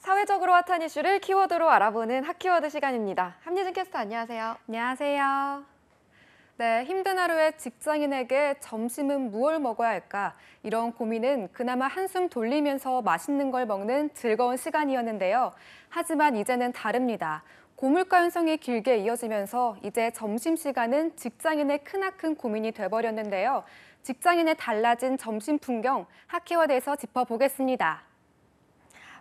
사회적으로 핫한 이슈를 키워드로 알아보는 핫키워드 시간입니다. 함예진 캐스터 안녕하세요. 안녕하세요. 네, 힘든 하루에 직장인에게 점심은 무엇 먹어야 할까? 이런 고민은 그나마 한숨 돌리면서 맛있는 걸 먹는 즐거운 시간이었는데요. 하지만 이제는 다릅니다. 고물가 현상이 길게 이어지면서 이제 점심시간은 직장인의 크나큰 고민이 돼버렸는데요. 직장인의 달라진 점심 풍경 핫키워드에서 짚어보겠습니다.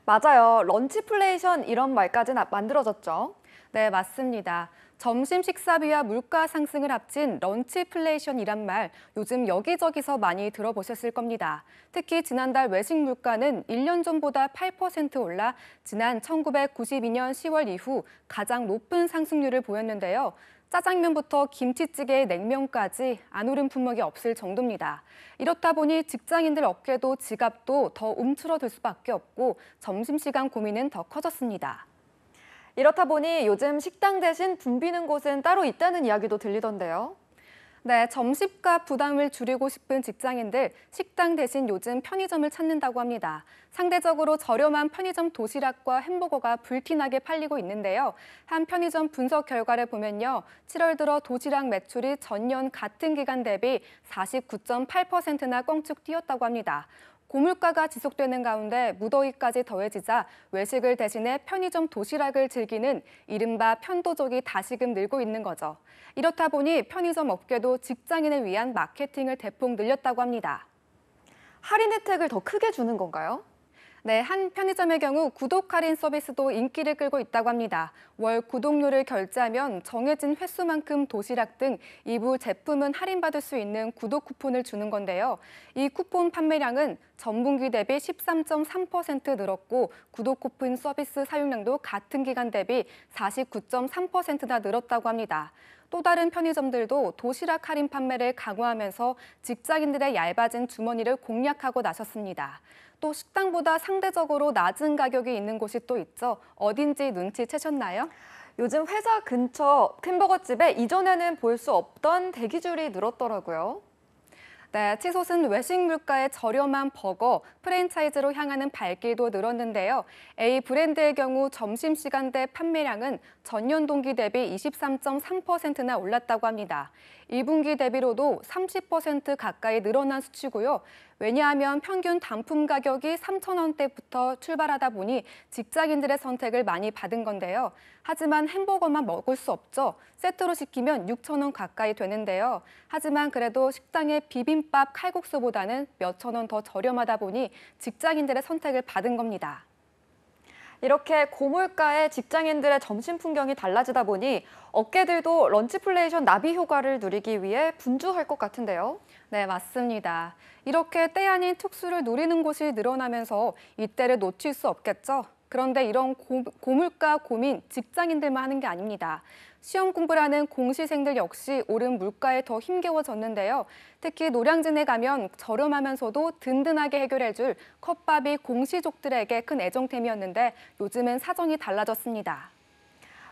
맞아요. 런치플레이션 이런 말까지는 아, 만들어졌죠. 네, 맞습니다. 점심 식사비와 물가 상승을 합친 런치플레이션이란 말 요즘 여기저기서 많이 들어보셨을 겁니다. 특히 지난달 외식 물가는 1년 전보다 8% 올라 지난 1992년 10월 이후 가장 높은 상승률을 보였는데요. 짜장면부터 김치찌개, 냉면까지 안 오른 품목이 없을 정도입니다. 이렇다 보니 직장인들 어깨도 지갑도 더 움츠러들 수밖에 없고 점심시간 고민은 더 커졌습니다. 이렇다 보니 요즘 식당 대신 붐비는 곳은 따로 있다는 이야기도 들리던데요. 네, 점심값 부담을 줄이고 싶은 직장인들 식당 대신 요즘 편의점을 찾는다고 합니다. 상대적으로 저렴한 편의점 도시락과 햄버거가 불티나게 팔리고 있는데요. 한 편의점 분석 결과를 보면요. 7월 들어 도시락 매출이 전년 같은 기간 대비 49.8%나 껑충 뛰었다고 합니다. 고물가가 지속되는 가운데 무더위까지 더해지자 외식을 대신해 편의점 도시락을 즐기는 이른바 편도족이 다시금 늘고 있는 거죠. 이렇다 보니 편의점 업계도 직장인을 위한 마케팅을 대폭 늘렸다고 합니다. 할인 혜택을 더 크게 주는 건가요? 네, 한 편의점의 경우 구독 할인 서비스도 인기를 끌고 있다고 합니다. 월 구독료를 결제하면 정해진 횟수만큼 도시락 등이부 제품은 할인받을 수 있는 구독 쿠폰을 주는 건데요. 이 쿠폰 판매량은 전분기 대비 13.3% 늘었고 구독 쿠폰 서비스 사용량도 같은 기간 대비 49.3%나 늘었다고 합니다. 또 다른 편의점들도 도시락 할인 판매를 강화하면서 직장인들의 얇아진 주머니를 공략하고 나섰습니다. 또 식당보다 상대적으로 낮은 가격이 있는 곳이 또 있죠. 어딘지 눈치채셨나요? 요즘 회사 근처 햄버거집에 이전에는 볼 수 없던 대기줄이 늘었더라고요. 네, 치솟은 외식 물가의 저렴한 버거, 프랜차이즈로 향하는 발길도 늘었는데요. A 브랜드의 경우 점심시간대 판매량은 전년 동기 대비 23.3%나 올랐다고 합니다. 2분기 대비로도 30% 가까이 늘어난 수치고요. 왜냐하면 평균 단품 가격이 3,000원대부터 출발하다 보니 직장인들의 선택을 많이 받은 건데요. 하지만 햄버거만 먹을 수 없죠. 세트로 시키면 6,000원 가까이 되는데요. 하지만 그래도 식당의 비빔밥 칼국수보다는 몇천 원 더 저렴하다 보니 직장인들의 선택을 받은 겁니다. 이렇게 고물가의 직장인들의 점심 풍경이 달라지다 보니 업계들도 런치플레이션 나비 효과를 누리기 위해 분주할 것 같은데요. 네, 맞습니다. 이렇게 때 아닌 특수를 노리는 곳이 늘어나면서 이때를 놓칠 수 없겠죠? 그런데 이런 고, 고물가 고민 직장인들만 하는 게 아닙니다. 시험 공부라는 공시생들 역시 오른 물가에 더 힘겨워졌는데요. 특히 노량진에 가면 저렴하면서도 든든하게 해결해줄 컵밥이 공시족들에게 큰 애정템이었는데 요즘은 사정이 달라졌습니다.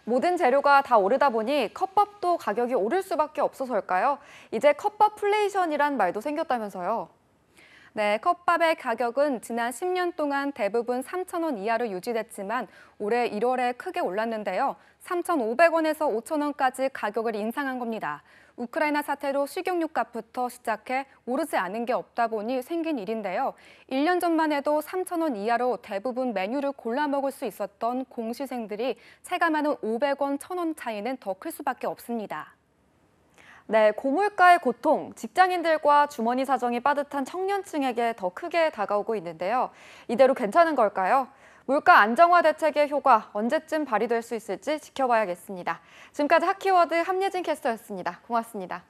모든 재료가 다 오르다 보니 컵밥도 가격이 오를 수밖에 없어서일까요? 이제 컵밥 플레이션이란 말도 생겼다면서요. 네, 컵밥의 가격은 지난 10년 동안 대부분 3,000원 이하로 유지됐지만 올해 1월에 크게 올랐는데요. 3,500원에서 5,000원까지 가격을 인상한 겁니다. 우크라이나 사태로 식용유값부터 시작해 오르지 않은 게 없다 보니 생긴 일인데요. 1년 전만 해도 3,000원 이하로 대부분 메뉴를 골라 먹을 수 있었던 공시생들이 체감하는 500원, 1,000원 차이는 더 클 수밖에 없습니다. 네, 고물가의 고통, 직장인들과 주머니 사정이 빠듯한 청년층에게 더 크게 다가오고 있는데요. 이대로 괜찮은 걸까요? 물가 안정화 대책의 효과 언제쯤 발휘될 수 있을지 지켜봐야겠습니다. 지금까지 하키워드 함예진 캐스터였습니다. 고맙습니다.